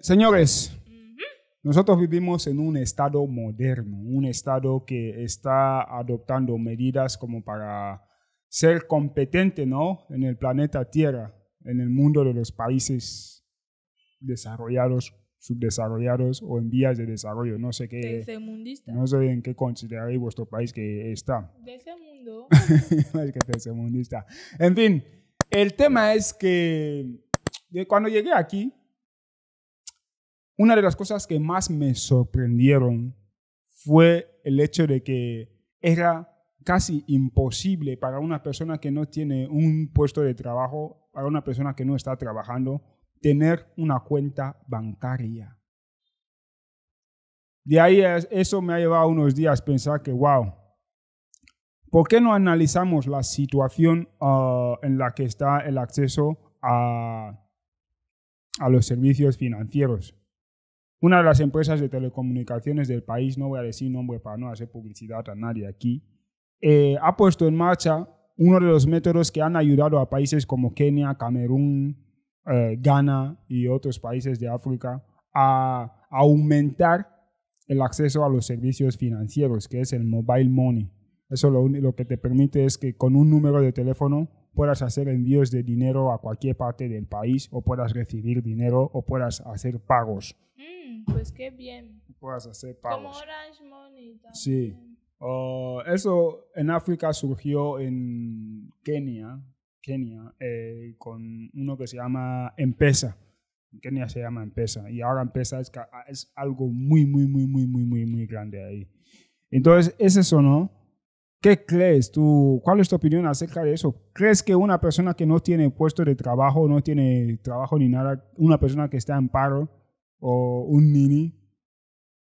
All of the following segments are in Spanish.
señores, nosotros vivimos en un estado moderno, un estado que está adoptando medidas como para ser competente, ¿no? En el planeta Tierra, en el mundo de los países desarrollados, subdesarrollados o en vías de desarrollo. No sé qué. No sé en qué consideráis vuestro país que está. De ese mundo. es que mundo. En fin, el tema es que cuando llegué aquí, una de las cosas que más me sorprendieron fue el hecho de que era casi imposible para una persona que no tiene un puesto de trabajo, para una persona que no está trabajando, tener una cuenta bancaria. De ahí eso me ha llevado unos días pensar que, wow, ¿por qué no analizamos la situación ah, en la que está el acceso a los servicios financieros? Una de las empresas de telecomunicaciones del país, no voy a decir nombre para no hacer publicidad a nadie aquí, eh, ha puesto en marcha uno de los métodos que han ayudado a países como Kenia, Camerún, eh, Ghana y otros países de África a aumentar el acceso a los servicios financieros, que es el mobile money. Eso lo, lo, que te permite es que con un número de teléfono puedas hacer envíos de dinero a cualquier parte del país o puedas recibir dinero o puedas hacer pagos pues qué bien. hacer Como Orange Money Sí. Oh, eso en África surgió en Kenia, Kenia eh, con uno que se llama Empesa. En Kenia se llama Empesa y ahora Empesa es, es algo muy, muy, muy, muy, muy, muy, muy grande ahí. Entonces, ¿es eso no? ¿Qué crees tú? ¿Cuál es tu opinión acerca de eso? ¿Crees que una persona que no tiene puesto de trabajo, no tiene trabajo ni nada, una persona que está en paro, o un nini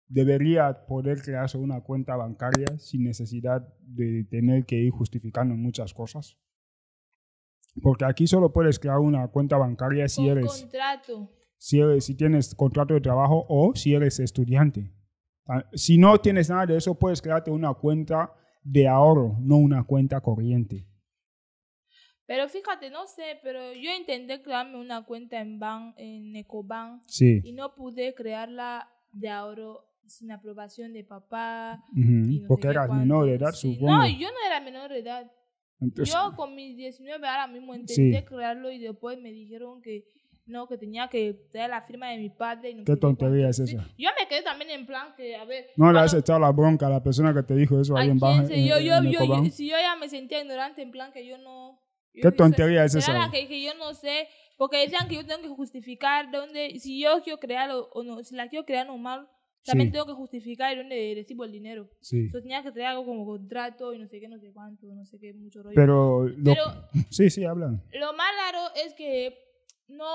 debería poder crearse una cuenta bancaria sin necesidad de tener que ir justificando muchas cosas. Porque aquí solo puedes crear una cuenta bancaria si eres, si eres, si tienes contrato de trabajo o si eres estudiante. Ah, si no tienes nada de eso, puedes crearte una cuenta de ahorro, no una cuenta corriente. Pero fíjate, no sé, pero yo intenté crearme una cuenta en, Ban, en Ecobank y no pude crearla de ahorro sin aprobación de papá. Porque eras menor de edad, su supongo. No, yo no era menor de edad. yo con mis 19 ahora mismo intenté crearlo y después me dijeron que no, que tenía que tener la firma de mi padre. ¿Qué tontería es esa? Yo me quedé también en plan que, a ver... No le has echado la bronca a la persona que te dijo eso ahí en si yo ya me sentía ignorante en plan que yo no ¿Qué tontería es esa? Que, que yo no sé, porque decían que yo tengo que justificar dónde, si yo quiero crear o no, si la quiero crear normal, también tengo que justificar dónde recibo el dinero. Sí. Entonces tenía que traer algo como contrato y no sé qué, no sé cuánto, no sé qué, mucho rollo. Pero, sí, sí, hablan. Lo más raro es que no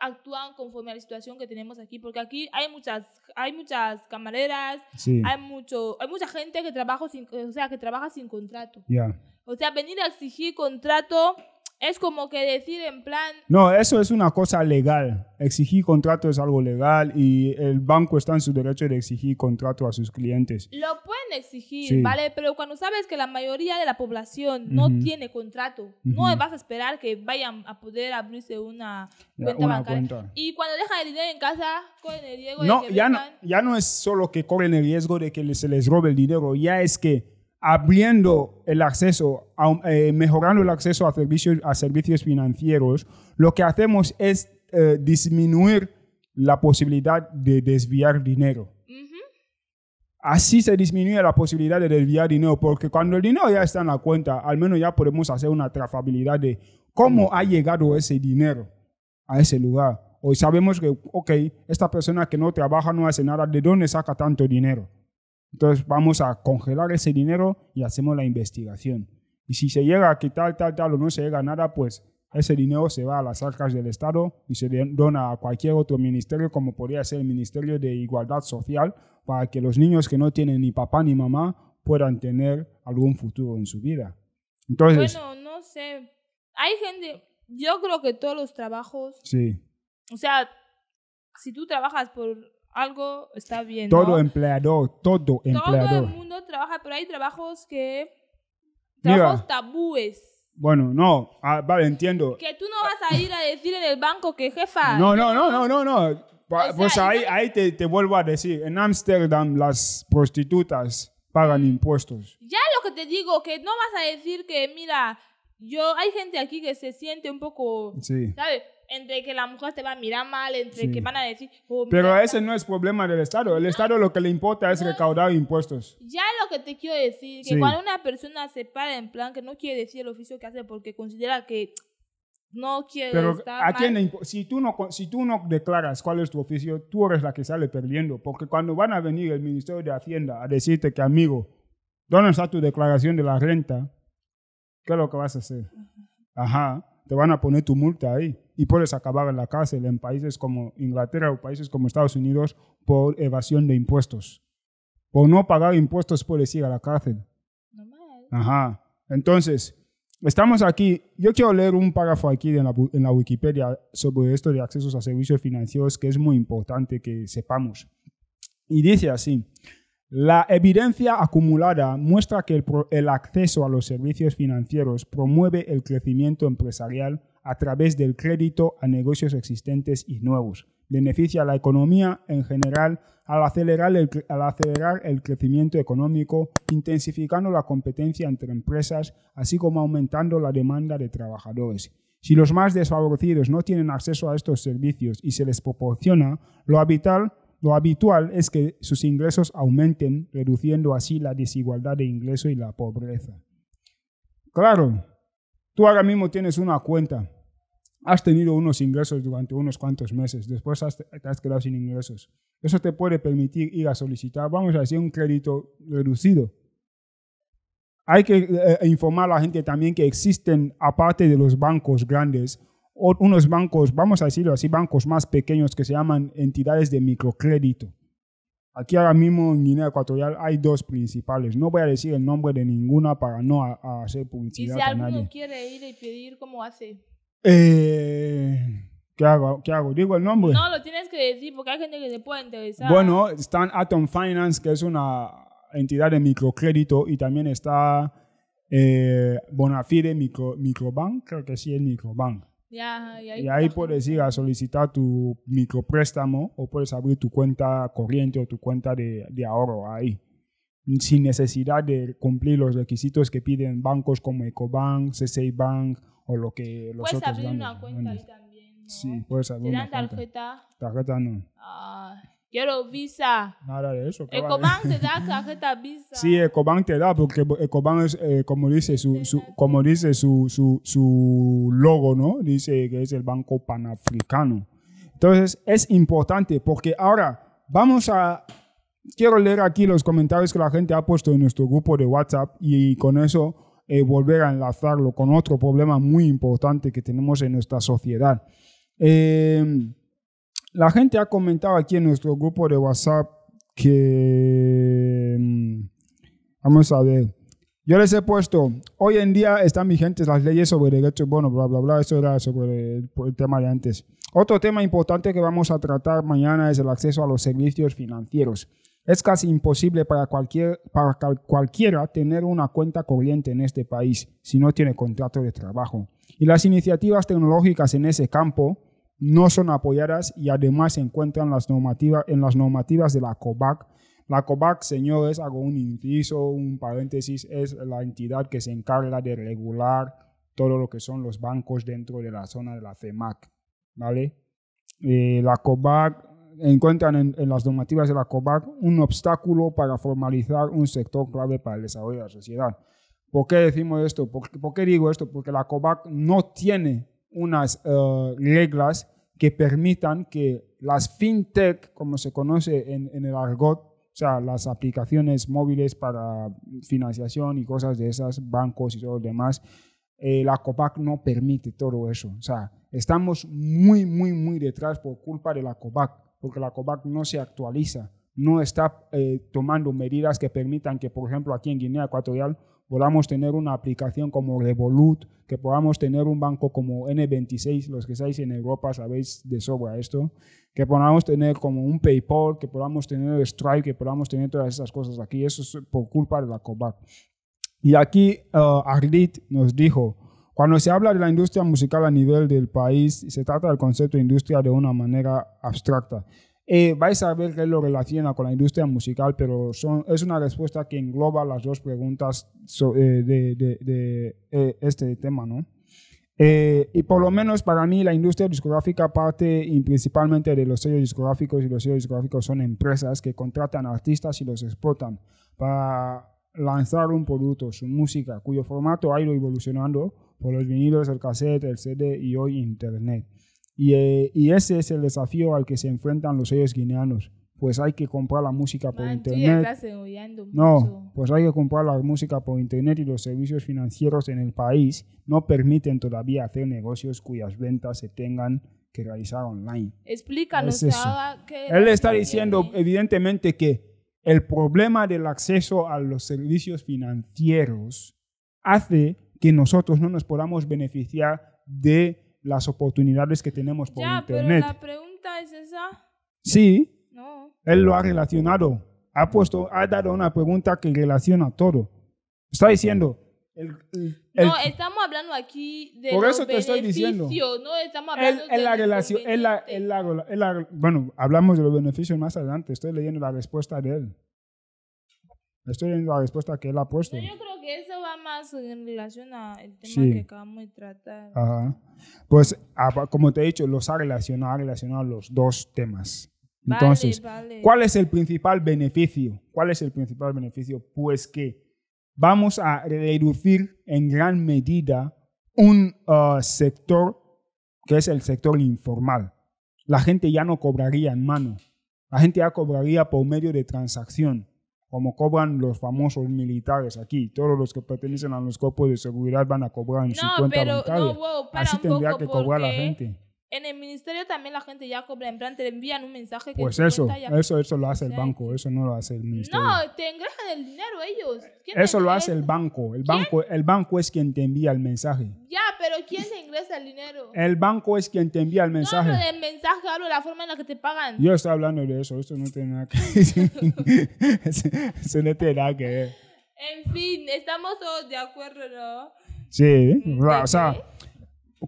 actúan conforme a la situación que tenemos aquí, porque aquí hay muchas, hay muchas camareras, hay mucho, hay mucha gente que trabaja sin, o sea, que trabaja sin contrato. Ya. O sea, venir a exigir contrato es como que decir en plan... No, eso es una cosa legal. Exigir contrato es algo legal y el banco está en su derecho de exigir contrato a sus clientes. Lo pueden exigir, ¿vale? Pero cuando sabes que la mayoría de la población no tiene contrato, no vas a esperar que vayan a poder abrirse una cuenta bancaria. Y cuando dejan el dinero en casa, corren el riesgo de que... Ya no, ya no es solo que corren el riesgo de que se les robe el dinero, ya es que abriendo el acceso, eh, mejorando el acceso a servicios, a servicios financieros, lo que hacemos es eh, disminuir la posibilidad de desviar dinero. Así se disminuye la posibilidad de desviar dinero, porque cuando el dinero ya está en la cuenta, al menos ya podemos hacer una trazabilidad de cómo ha llegado ese dinero a ese lugar. Hoy sabemos que, ok, esta persona que no trabaja, no hace nada, ¿de dónde saca tanto dinero? Entonces vamos a congelar ese dinero y hacemos la investigación. Y si se llega a que tal, tal tal, o no se llega a nada, pues ese dinero se va a las arcas del Estado y se dona a cualquier otro ministerio, como podría ser el Ministerio de Igualdad Social, para que los niños que no tienen ni papá ni mamá puedan tener algún futuro en su vida. Entonces, bueno, no sé. Hay gente, yo creo que todos los trabajos. Sí. O sea, si tú trabajas por algo está bien. Todo empleador, todo empleador. Todo el mundo trabaja, pero hay trabajos que... Trabajos tabúes. Bueno, no, ah, vale, entiendo. Que tú no vas a ir a decir en el banco que jefa... No, no, no, no, no, no. Pues ahí, ahí te, vuelvo a decir, en Ámsterdam las prostitutas pagan impuestos. Ya lo que te digo, que no vas a decir que, mira, yo, hay gente aquí que se siente un poco, sí. ¿sabes? entre que la mujer te va a mirar mal, entre que van a decir... Oh, pero Pero ese no es problema del Estado. El Estado lo que le importa es recaudar impuestos. Ya lo que te quiero decir, que cuando una persona se para en plan que no quiere decir el oficio que hace porque considera que no quiere Pero estar ¿a si, tú no, si tú no declaras cuál es tu oficio, tú eres la que sale perdiendo. Porque cuando van a venir el Ministerio de Hacienda a decirte que, amigo, ¿dónde está tu declaración de la renta? ¿Qué es lo que vas a hacer? Ajá, te van a poner tu multa ahí y puedes acabar en la cárcel en países como Inglaterra o países como Estados Unidos por evasión de impuestos. Por no pagar impuestos puedes ir a la cárcel. Ajá. Entonces, estamos aquí. Yo quiero leer un párrafo aquí en la, Wikipedia sobre esto de accesos a servicios financieros que es muy importante que sepamos. Y dice así. La evidencia acumulada muestra que el, acceso a los servicios financieros promueve el crecimiento empresarial, a través del crédito a negocios existentes y nuevos. Beneficia a la economía en general al acelerar el, crecimiento económico, intensificando la competencia entre empresas, así como aumentando la demanda de trabajadores. Si los más desfavorecidos no tienen acceso a estos servicios y se les proporciona, lo habitual, lo habitual es que sus ingresos aumenten, reduciendo así la desigualdad de ingreso y la pobreza. Claro, Tú ahora mismo tienes una cuenta, has tenido unos ingresos durante unos cuantos meses, después has, te has quedado sin ingresos. Eso te puede permitir ir a solicitar, vamos a decir, un crédito reducido. Hay que eh, informar a la gente también que existen, aparte de los bancos grandes, unos bancos, vamos a decirlo así, bancos más pequeños que se llaman entidades de microcrédito. Aquí ahora mismo en Guinea Ecuatorial hay dos principales. No voy a decir el nombre de ninguna para no hacer publicidad. ¿Y si alguien alguno quiere ir y pedir, cómo hace? Eh, ¿qué, hago? ¿Qué hago? ¿Digo el nombre? No, lo tienes que decir porque hay gente que se puede interesar. Bueno, están Atom Finance, que es una entidad de microcrédito, y también está eh, Bonafide Micro, Microbank, creo que sí es Microbank y ahí, puedes ir a solicitar tu micropréstamo o puedes abrir tu cuenta corriente o tu cuenta de, ahorro ahí, sin necesidad de cumplir los requisitos que piden bancos como Ecobank, CCI Bank o lo que los puedes otros. abrir una cuenta también. Sí, puedes abrir una tarjeta? Tarjeta no. Ah. Quiero visa. Nada de eso. Ecobank te da tarjeta visa. Sí, Ecobank te da, porque Ecobank es, eh, como dice, su, como dice su, logo, ¿no? Dice que es el Banco Panafricano. Entonces, es importante, porque ahora vamos a... Quiero leer aquí los comentarios que la gente ha puesto en nuestro grupo de WhatsApp y con eso eh, volver a enlazarlo con otro problema muy importante que tenemos en nuestra sociedad. Eh, la gente ha comentado aquí en nuestro grupo de WhatsApp que, mm, vamos a ver, yo les he puesto, hoy en día están vigentes las leyes sobre derechos, bueno, bla, bla, bla, eso era sobre el, tema de antes. Otro tema importante que vamos a tratar mañana es el acceso a los servicios financieros. Es casi imposible para, cualquier, para cualquiera tener una cuenta corriente en este país si no tiene contrato de trabajo. Y las iniciativas tecnológicas en ese campo no son apoyadas y además se encuentran las en las normativas de la COBAC. La COBAC, señores, hago un inciso, un paréntesis, es la entidad que se encarga de regular todo lo que son los bancos dentro de la zona de la CEMAC. ¿vale? Eh, la COBAC encuentran en, las normativas de la COBAC un obstáculo para formalizar un sector clave para el desarrollo de la sociedad. ¿Por qué decimos esto? ¿Por, por qué digo esto? Porque la COBAC no tiene unas eh, reglas que permitan que las fintech, como se conoce en, el argot, o sea, las aplicaciones móviles para financiación y cosas de esas, bancos y todo lo demás, eh, la COPAC no permite todo eso. O sea, estamos muy, muy, muy detrás por culpa de la COPAC, porque la COPAC no se actualiza, no está eh, tomando medidas que permitan que, por ejemplo, aquí en Guinea Ecuatorial podamos tener una aplicación como Revolut, que podamos tener un banco como N26, los que estáis en Europa sabéis de sobra esto, que podamos tener como un PayPal, que podamos tener Stripe, que podamos tener todas esas cosas aquí. Eso es por culpa de la COBAC. Y aquí uh, Arlit nos dijo, cuando se habla de la industria musical a nivel del país, se trata del concepto de industria de una manera abstracta. Eh, vais a ver que lo relaciona con la industria musical, pero es una respuesta que engloba las dos preguntas eh, de, eh, este tema, ¿no? y por lo menos para mí la industria discográfica parte principalmente de los sellos discográficos y los sellos discográficos son empresas que contratan artistas y los explotan para lanzar un producto, su música, cuyo formato ha ido evolucionando por los vinilos, el cassette, el CD y hoy Internet. Eh, y, ese es el desafío al que se enfrentan los sellos guineanos. Pues hay que comprar la música por internet. No, pues hay que comprar la música por internet y los servicios financieros en el país no permiten todavía hacer negocios cuyas ventas se tengan que realizar online. Explícanos. Es Él está diciendo evidentemente que el problema del acceso a los servicios financieros hace que nosotros no nos podamos beneficiar de las oportunidades que tenemos por ya, Pero la pregunta es esa. Sí. No. Él lo ha relacionado. Ha puesto, ha dado una pregunta que relaciona todo. Está diciendo. El, no, estamos hablando aquí de. Por eso te estoy diciendo. No la relación. Él bueno, hablamos de los beneficios más adelante. Estoy leyendo la respuesta de él. Estoy leyendo la respuesta que él ha puesto más en relación al tema que acabamos de tratar. Pues, como te he dicho, los ha relacionado, ha relacionado los dos temas. Entonces, ¿cuál es el principal beneficio? ¿Cuál es el principal beneficio? Pues que vamos a reducir en gran medida un uh, sector que es el sector informal. La gente ya no cobraría en mano, la gente ya cobraría por medio de transacción como cobran los famosos militares aquí. Todos los que pertenecen a los cuerpos de seguridad van a cobrar en no, su cuenta Así tendría que cobrar la gente. En el ministerio también la gente ya cobra, en plan te envían un mensaje que Pues eso, eso, eso lo hace el banco, eso no lo hace el ministerio. No, te ingresan el dinero ellos. Eso lo hace el banco, el banco, el banco es quien te envía el mensaje. Ya, pero ¿quién te ingresa el dinero? El banco es quien te envía el mensaje. No, el mensaje, hablo de la forma en la que te pagan. Yo estoy hablando de eso, eso no tiene nada que ver. eso no tiene nada que En fin, estamos todos de acuerdo, ¿no? Sí, mm, o sea... Pues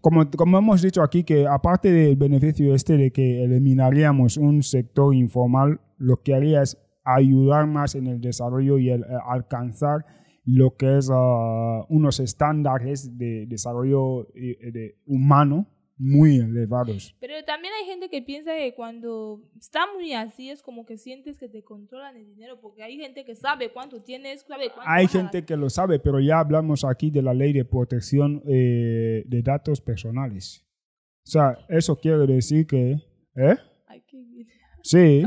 como, hemos dicho aquí, que aparte del beneficio este de que eliminaríamos un sector informal, lo que haría es ayudar más en el desarrollo y eh, alcanzar lo que es ah, unos estándares de desarrollo eh, humano muy elevados. Pero también hay gente que piensa que cuando está muy así es como que sientes que te controlan el dinero, porque hay gente que sabe cuánto tienes, Hay gente que lo sabe, pero ya hablamos aquí de la ley de protección eh, de datos personales. O sea, eso quiere decir que... ¿Eh? Sí.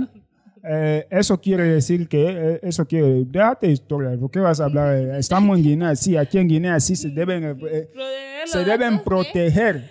Eh, eso quiere decir que, eh, eso quiere, déjate historia, ¿por qué vas a hablar? Estamos en Guinea, sí, aquí en Guinea sí se deben, se deben proteger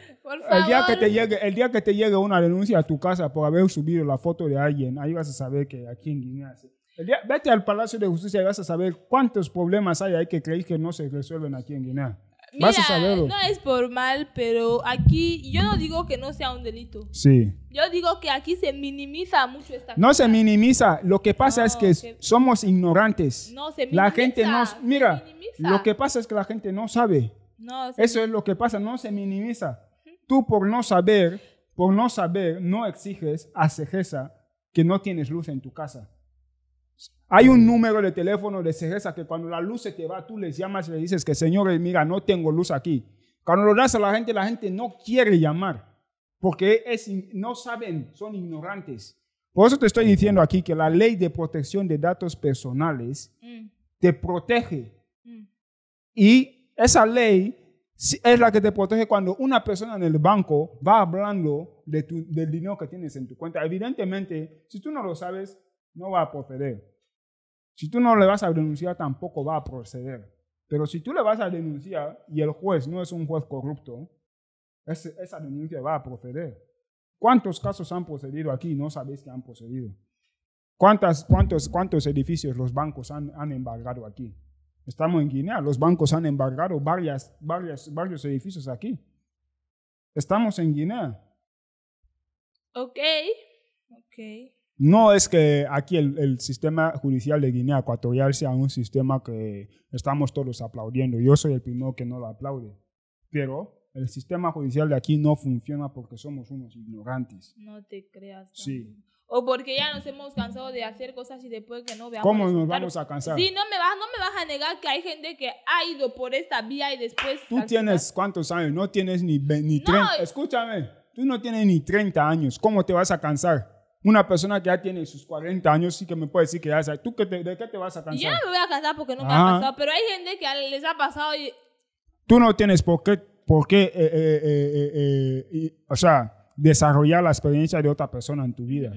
el día, que te llegue, el día que te llegue una denuncia a tu casa por haber subido la foto de alguien, ahí vas a saber que aquí en Guinea El día, vete al Palacio de Justicia y vas a saber cuántos problemas hay ahí que creéis que no se resuelven aquí en Guinea. Mira, vas a No es por mal, pero aquí yo no digo que no sea un delito. Sí. Yo digo que aquí se minimiza mucho esta No se minimiza. Lo que pasa es que, somos ignorantes. No se minimiza. La gente nos. Mira, lo que pasa es que la gente no sabe. No, Eso es lo que pasa. No se minimiza tú por no saber, por no saber, no exiges a cejeza que no tienes luz en tu casa. Hay un número de teléfono de cejeza que cuando la luz se te va, tú les llamas y le dices que, señores, mira, no tengo luz aquí. Cuando lo das a la gente, la gente no quiere llamar porque es, no saben, son ignorantes. Por eso te estoy diciendo aquí que la ley de protección de datos personales mm. te protege. Mm. Y esa ley es la que te protege cuando una persona en el banco va hablando del dinero que tienes en tu cuenta. Evidentemente, si tú no lo sabes, no va a proceder. Si tú no le vas a denunciar, tampoco va a proceder. Pero si tú le vas a denunciar y el juez no es un juez corrupto, esa denuncia va a proceder. ¿Cuántos casos han procedido aquí? y No sabéis que han procedido. cuántos, edificios los bancos han embargado aquí? Estamos en Guinea, los bancos han embargado varias, varias, varios edificios aquí. Estamos en Guinea. Ok, ok. No es que aquí el, sistema judicial de Guinea Ecuatorial sea un sistema que estamos todos aplaudiendo. Yo soy el primero que no lo aplaude. Pero el sistema judicial de aquí no funciona porque somos unos ignorantes. No te creas. Sí o porque ya nos hemos cansado de hacer cosas y después que no veamos. ¿Cómo nos vamos a cansar? Sí, no me, vas, no me vas a negar que hay gente que ha ido por esta vía y después... Tú tienes cuántos años, no tienes ni, ni no. 30. Escúchame, tú no tienes ni 30 años, ¿cómo te vas a cansar? Una persona que ya tiene sus 40 años sí que me puede decir que ya sabe. ¿Tú te, de qué te vas a cansar? Yo me voy a cansar porque nunca ha ah. pasado, pero hay gente que les ha pasado y... Tú no tienes por qué, por qué eh, eh, eh, o sea desarrollar la experiencia de otra persona en tu vida.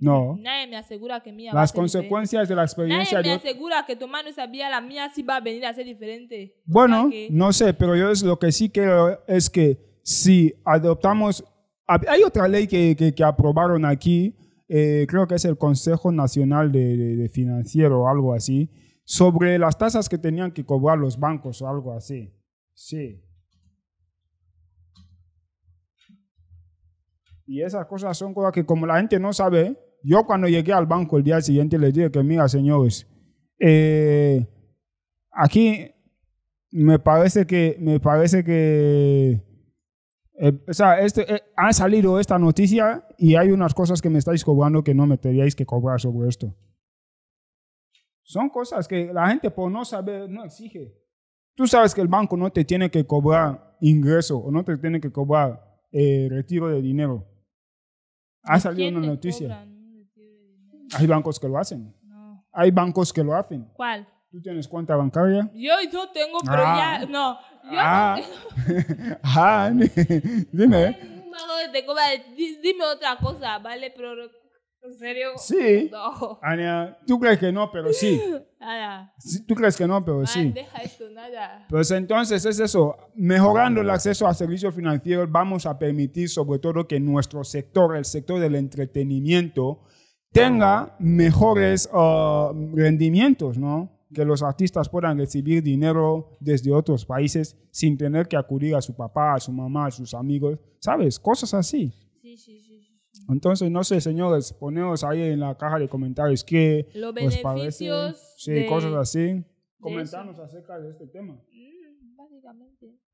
No. Nadie me asegura que mía. Las va a consecuencias de la experiencia. Nadie me asegura que tu mano sabía la mía sí va a venir a ser diferente. Bueno, no sé, pero yo lo que sí creo es que si adoptamos, hay otra ley que, que, aprobaron aquí, eh, creo que es el Consejo Nacional de, de, de Financiero o algo así, sobre las tasas que tenían que cobrar los bancos o algo así. Sí. Y esas cosas son cosas que como la gente no sabe, yo cuando llegué al banco el día siguiente les dije que, mira, señores, eh, aquí me parece que, me parece que, eh, o sea, este, eh, ha salido esta noticia y hay unas cosas que me estáis cobrando que no me teníais que cobrar sobre esto. Son cosas que la gente por no saber no exige. Tú sabes que el banco no te tiene que cobrar ingreso o no te tiene que cobrar retiro de dinero. Ha salido una noticia. Hay bancos que lo hacen. Hay bancos que lo hacen. ¿Cuál? ¿Tú tienes cuenta bancaria? Yo yo tengo, pero ah. ya, no. ah. ah dime. ¿eh? dime otra cosa, ¿vale? Pero ¿En serio? Sí. No. tú crees que no, pero sí. Nada. Tú crees que no, pero sí. Deja esto, nada. Pues entonces es eso. Mejorando el acceso a servicios financieros, vamos a permitir sobre todo que nuestro sector, el sector del entretenimiento, tenga mejores ah, rendimientos, ¿no? Que los artistas puedan recibir dinero desde otros países sin tener que acudir a su papá, a su mamá, a sus amigos, ¿sabes? Cosas así. Sí, sí, sí. Entonces, no sé, señores, poneos ahí en la caja de comentarios que los os sí, cosas así. Comentarnos acerca de este tema.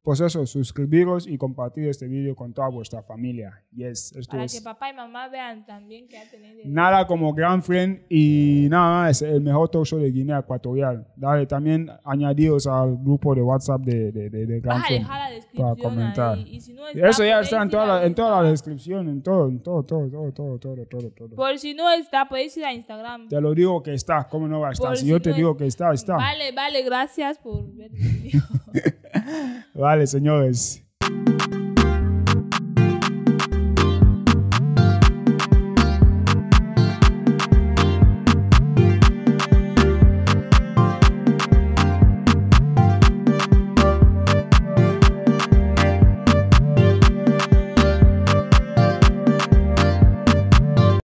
Pues eso, suscribiros y compartir este vídeo con toda vuestra familia. Yes, Para que papá y mamá vean también que ha tenido. Nada como Grand Friend y nada más, el mejor talk de Guinea Ecuatorial. Dale, también añadidos al grupo de WhatsApp de, de, Dejar la descripción para comentar. eso ya está en toda, la, en toda la descripción, en todo, en todo, todo, todo, todo, todo, todo, Por si no está, podéis ir a Instagram. Te lo digo que está, ¿cómo no va a estar? Si, yo te digo que está, está. Vale, vale, gracias por ver el video. vale, señores.